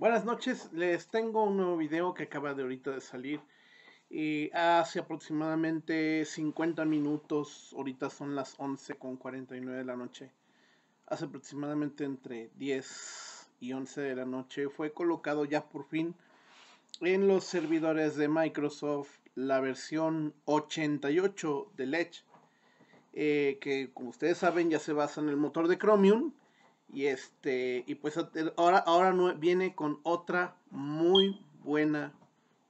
Buenas noches, les tengo un nuevo video que acaba de ahorita de salir. Y eh, hace aproximadamente 50 minutos, ahorita son las 11.49 de la noche. Hace aproximadamente entre 10 y 11 de la noche fue colocado ya por fin en los servidores de Microsoft la versión 88 de Ledge eh, que como ustedes saben ya se basa en el motor de Chromium y este, y pues eh, ahora, ahora viene con otra muy buena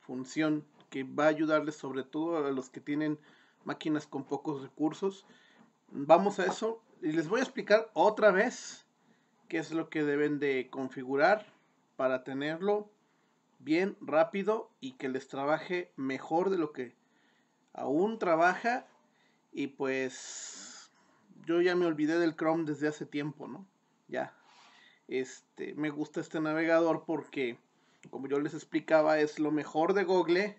función que va a ayudarles sobre todo a los que tienen máquinas con pocos recursos. Vamos a eso y les voy a explicar otra vez qué es lo que deben de configurar para tenerlo bien rápido y que les trabaje mejor de lo que aún trabaja y pues yo ya me olvidé del Chrome desde hace tiempo, ¿no? ya. Este, me gusta este navegador porque, como yo les explicaba, es lo mejor de Google,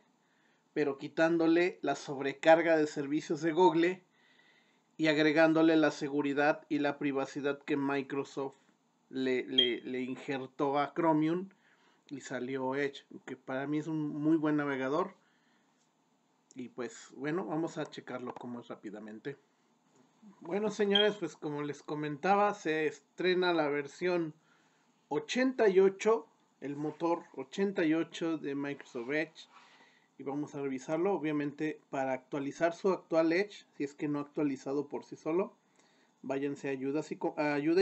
pero quitándole la sobrecarga de servicios de Google y agregándole la seguridad y la privacidad que Microsoft le, le injertó a Chromium y salió Edge, que para mí es un muy buen navegador. Y pues bueno, vamos a checarlo como es rápidamente. Bueno, señores, pues como les comentaba, se estrena la versión 88, el motor 88 de Microsoft Edge. Y vamos a revisarlo, obviamente, para actualizar su actual Edge, si es que no ha actualizado por sí solo. Váyanse a ayuda,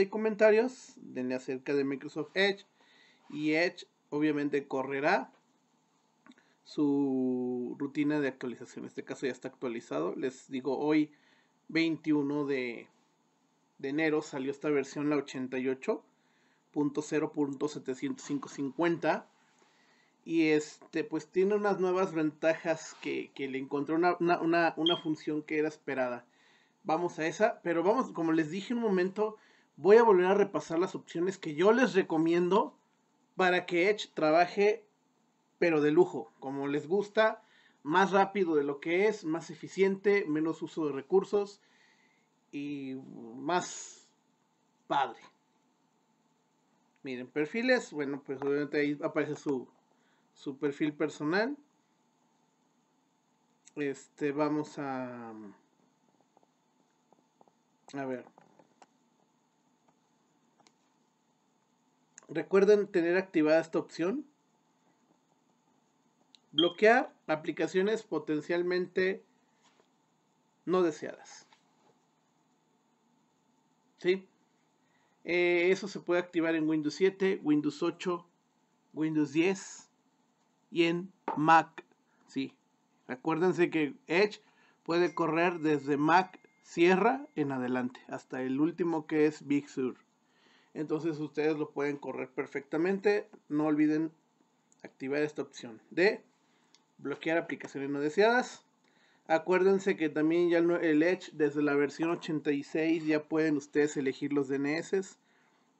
y comentarios, denle acerca de Microsoft Edge. Y Edge, obviamente, correrá su rutina de actualización. En este caso ya está actualizado. Les digo hoy 21 de, enero salió esta versión, la 88.0.70550. Y este, pues tiene unas nuevas ventajas que, le encontró una, una función que era esperada. Vamos a esa, pero vamos, como les dije un momento, voy a volver a repasar las opciones que yo les recomiendo para que Edge trabaje, pero de lujo, como les gusta, más rápido de lo que es, más eficiente, menos uso de recursos y más padre. Miren, perfiles, bueno, pues obviamente ahí aparece su, su perfil personal. Este, vamos a... A ver. Recuerden tener activada esta opción. Bloquear aplicaciones potencialmente no deseadas. ¿sí? Eh, eso se puede activar en Windows 7, Windows 8, Windows 10 y en Mac, ¿sí? Acuérdense que Edge puede correr desde Mac Sierra en adelante, hasta el último que es Big Sur. Entonces ustedes lo pueden correr perfectamente. No olviden activar esta opción de bloquear aplicaciones no deseadas. Acuérdense que también ya el Edge desde la versión 86 ya pueden ustedes elegir los DNS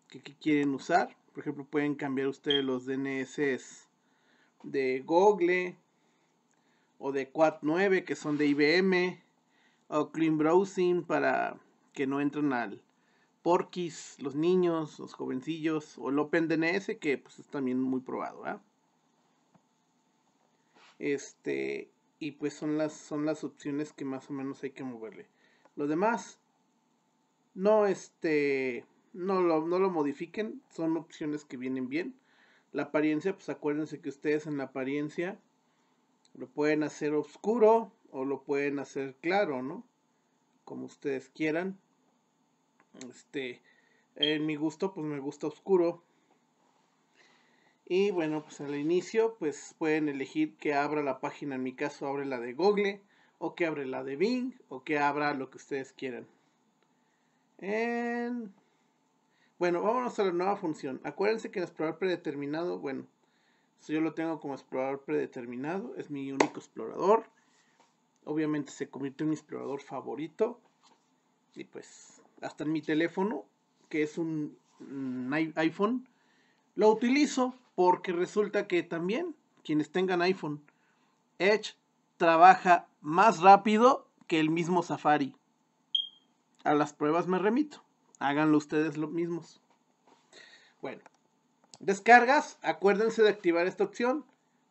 que, quieren usar. Por ejemplo, pueden cambiar ustedes los DNS de Google o de Quad 9 que son de IBM o Clean Browsing para que no entren al Porquis, los niños, los jovencillos o el DNS, que pues, es también muy probado. Este, y pues son las, son las opciones que más o menos hay que moverle. Lo demás, no, este, no lo, no lo modifiquen, son opciones que vienen bien. La apariencia, pues acuérdense que ustedes en la apariencia lo pueden hacer oscuro o lo pueden hacer claro, ¿no? Como ustedes quieran. Este, en mi gusto, pues me gusta oscuro y bueno, pues al inicio, pues pueden elegir que abra la página, en mi caso abre la de Google, o que abre la de Bing, o que abra lo que ustedes quieran. Bueno, vámonos a la nueva función. Acuérdense que en explorar predeterminado, bueno, yo lo tengo como explorador predeterminado, es mi único explorador. Obviamente se convirtió en mi explorador favorito. Y pues, hasta en mi teléfono, que es un mm, iPhone, lo utilizo porque resulta que también quienes tengan iPhone, Edge trabaja más rápido que el mismo Safari. A las pruebas me remito. Háganlo ustedes los mismos. Bueno, descargas, acuérdense de activar esta opción.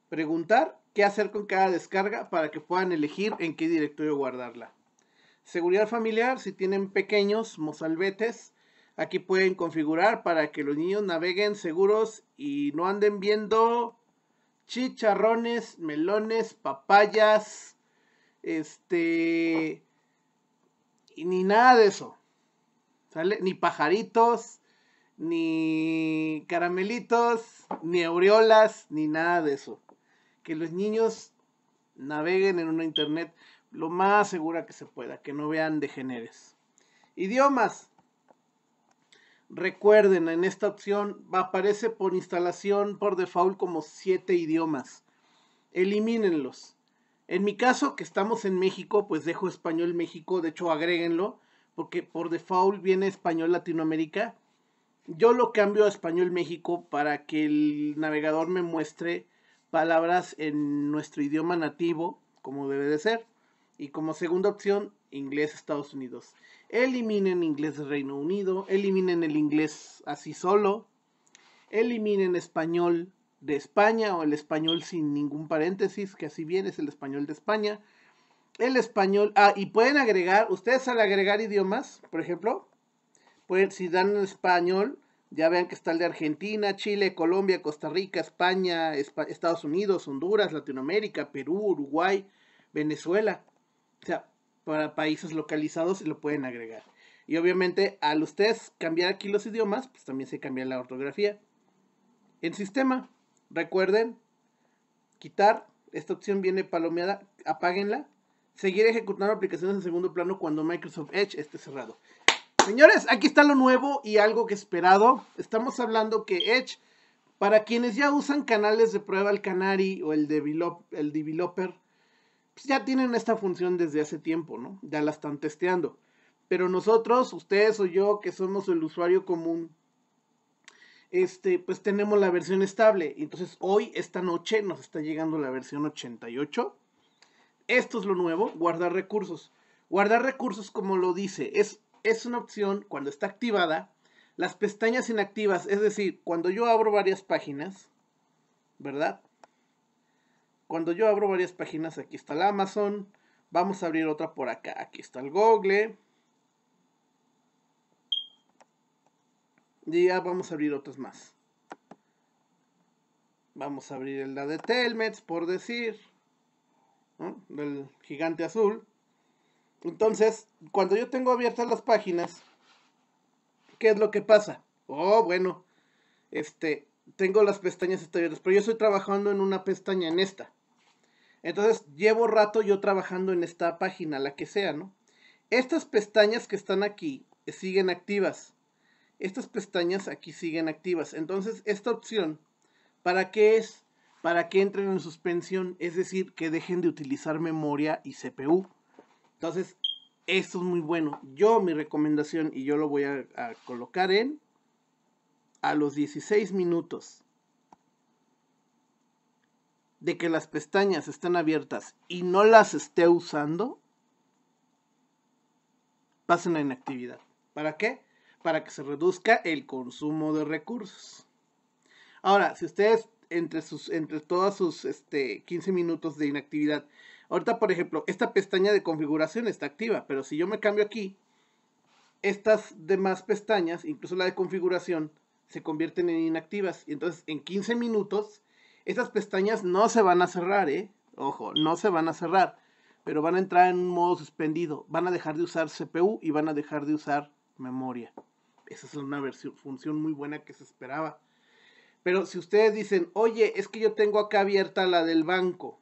Preguntar qué hacer con cada descarga para que puedan elegir en qué directorio guardarla. Seguridad familiar, si tienen pequeños mozalbetes, Aquí pueden configurar para que los niños naveguen seguros y no anden viendo chicharrones, melones, papayas, este, y ni nada de eso. Ni pajaritos, ni caramelitos, ni aureolas, ni nada de eso. Que los niños naveguen en una internet lo más segura que se pueda, que no vean degeneres. Idiomas. Recuerden, en esta opción aparece por instalación por default como siete idiomas. Elimínenlos. En mi caso, que estamos en México, pues dejo español México, de hecho agréguenlo, porque por default viene español Latinoamérica. Yo lo cambio a español México para que el navegador me muestre palabras en nuestro idioma nativo, como debe de ser. Y como segunda opción, inglés Estados Unidos eliminen inglés de Reino Unido, eliminen el inglés así solo, eliminen español de España o el español sin ningún paréntesis, que así bien es el español de España. El español, ah, y pueden agregar, ustedes al agregar idiomas, por ejemplo, pueden, si dan español, ya vean que está el de Argentina, Chile, Colombia, Costa Rica, España, Estados Unidos, Honduras, Latinoamérica, Perú, Uruguay, Venezuela. O sea, para países localizados y lo pueden agregar. Y obviamente al ustedes cambiar aquí los idiomas, pues también se cambia la ortografía. En sistema, recuerden quitar, esta opción viene palomeada, apáguenla. Seguir ejecutando aplicaciones en segundo plano cuando Microsoft Edge esté cerrado. Señores, aquí está lo nuevo y algo que esperado. Estamos hablando que Edge, para quienes ya usan canales de prueba, el Canary o el, el Developer, pues ya tienen esta función desde hace tiempo, ¿no? Ya la están testeando. Pero nosotros, ustedes o yo, que somos el usuario común, este, pues tenemos la versión estable. Entonces hoy, esta noche, nos está llegando la versión 88. Esto es lo nuevo, guardar recursos. Guardar recursos, como lo dice, es, es una opción cuando está activada. Las pestañas inactivas, es decir, cuando yo abro varias páginas, ¿verdad? Cuando yo abro varias páginas, aquí está la Amazon. Vamos a abrir otra por acá. Aquí está el Google. Y ya vamos a abrir otras más. Vamos a abrir la de Telmets, por decir. Del gigante azul. Entonces, cuando yo tengo abiertas las páginas, ¿qué es lo que pasa? Oh, bueno, este, tengo las pestañas abiertas, pero yo estoy trabajando en una pestaña en esta. Entonces, llevo rato yo trabajando en esta página, la que sea, ¿no? Estas pestañas que están aquí eh, siguen activas. Estas pestañas aquí siguen activas. Entonces, esta opción, ¿para qué es? Para que entren en suspensión, es decir, que dejen de utilizar memoria y CPU. Entonces, esto es muy bueno. Yo, mi recomendación, y yo lo voy a, a colocar en a los 16 minutos de que las pestañas están abiertas y no las esté usando, pasen a inactividad. ¿Para qué? Para que se reduzca el consumo de recursos. Ahora, si ustedes entre sus entre todas sus este 15 minutos de inactividad, ahorita por ejemplo, esta pestaña de configuración está activa, pero si yo me cambio aquí, estas demás pestañas, incluso la de configuración, se convierten en inactivas y entonces en 15 minutos esas pestañas no se van a cerrar, ¿eh? Ojo, no se van a cerrar, pero van a entrar en un modo suspendido. Van a dejar de usar CPU y van a dejar de usar memoria. Esa es una función muy buena que se esperaba. Pero si ustedes dicen, oye, es que yo tengo acá abierta la del banco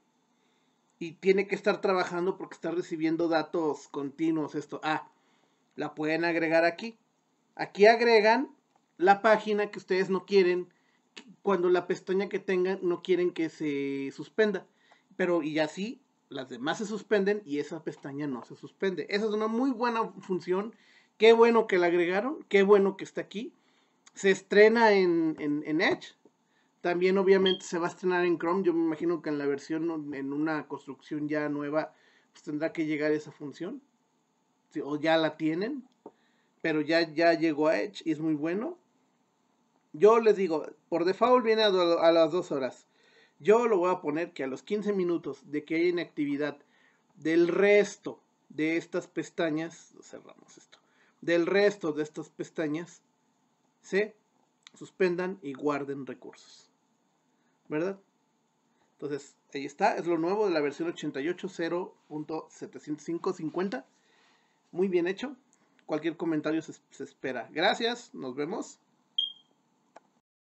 y tiene que estar trabajando porque está recibiendo datos continuos, esto, ah, la pueden agregar aquí. Aquí agregan la página que ustedes no quieren cuando la pestaña que tengan no quieren que se suspenda. Pero y así las demás se suspenden y esa pestaña no se suspende. Esa es una muy buena función. Qué bueno que la agregaron, qué bueno que está aquí. Se estrena en, Edge. También obviamente se va a estrenar en Chrome. Yo me imagino que en la versión, en una construcción ya nueva, pues tendrá que llegar esa función. o ya la tienen. Pero ya, ya llegó a Edge y es muy bueno. Yo les digo, por default viene a, las 2 horas. Yo lo voy a poner que a los 15 minutos de que haya inactividad del resto de estas pestañas, cerramos esto, del resto de estas pestañas, se suspendan y guarden recursos. ¿Verdad? Entonces, ahí está, es lo nuevo de la versión 88.0.705.50. Muy bien hecho. Cualquier comentario se espera. Gracias, nos vemos.